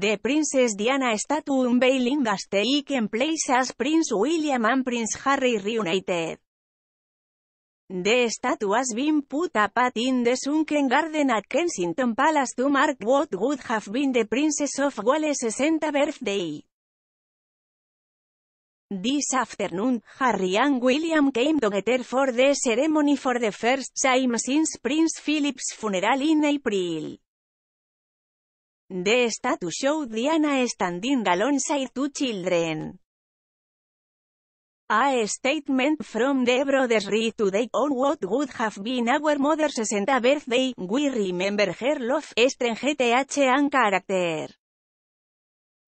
The Princess Diana statue unveiling has in place as Prince William and Prince Harry reunited. The statue has been put up at in the sunken garden at Kensington Palace to mark what would have been the Princess of Wales' 60th birthday. This afternoon, Harry and William came together for the ceremony for the first time since Prince Philip's funeral in April. The status Show Diana Standing Alongside Two Children. A statement from the brothers Re today on what would have been our mother's 60th birthday, we remember her love, strength and character.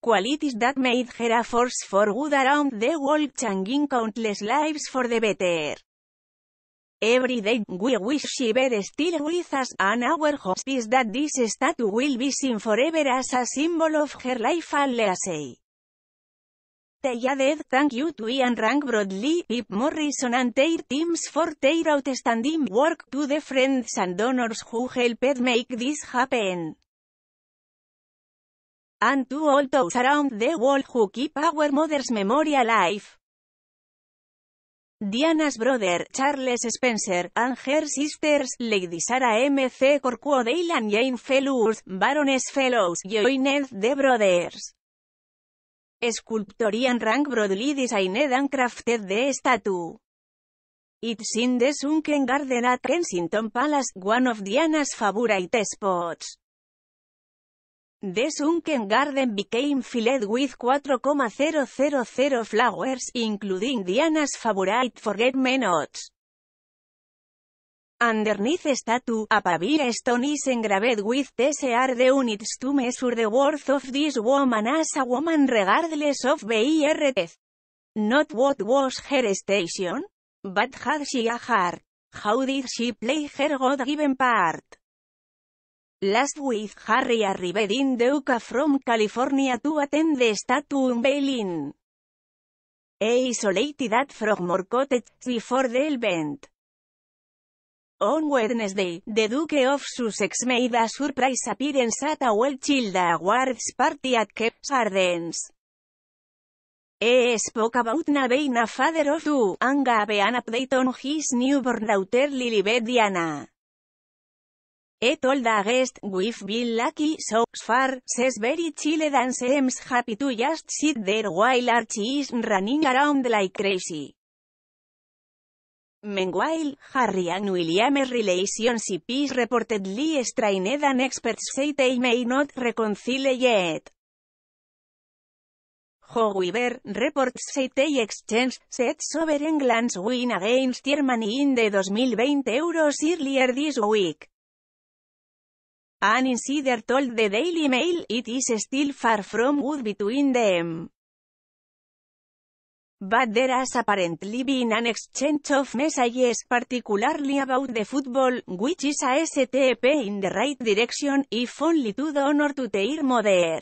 Qualities that made her a force for good around the world changing countless lives for the better. Every day we wish she were still with us, and our hope is that this statue will be seen forever as a symbol of her life and legacy. thank you to Ian Rank broadly, Pip Morrison and their teams for their outstanding work to the friends and donors who helped make this happen. And to all those around the world who keep our mother's memory alive. Diana's Brother, Charles Spencer, Anger Sisters, Lady Sarah M. C. Corcuo Dylan Jane Fellows, Baroness Fellows, Joined The Brothers. Esculptorian Rank Broadly Designed and Crafted The Statue. It's in the Sunken Garden at Kensington Palace, one of Diana's favorite spots. The Sunken Garden became filled with 4,000 flowers, including Diana's favorite forget-me-nots. Underneath statue, a pavilion stone is engraved with these de units to measure the worth of this woman as a woman regardless of IRT. Not what was her station, but had she a heart. How did she play her God-given part? Last week Harry arrived in Duca from California to attend the statue unveiling. He isolated that Frogmore Cottage before the event. On Wednesday, the Duke of Sussex made a surprise appearance at a Welchild Awards party at Keps Gardens. He spoke about being a father of two, and gave an update on his newborn daughter Lilibet Diana. He all the guest we've been lucky so far, says very chile dance seems happy to just sit there while Archie is running around like crazy. Meanwhile, Harry and William's relationship is reportedly strained and experts say they may not reconcile yet. However, reports say they exchange sets over England's win against Germany in the 2020 Euros earlier this week. An insider told the Daily Mail it is still far from good between them. But there has apparently been an exchange of messages, particularly about the football, which is a step in the right direction, if only to honor to their mother.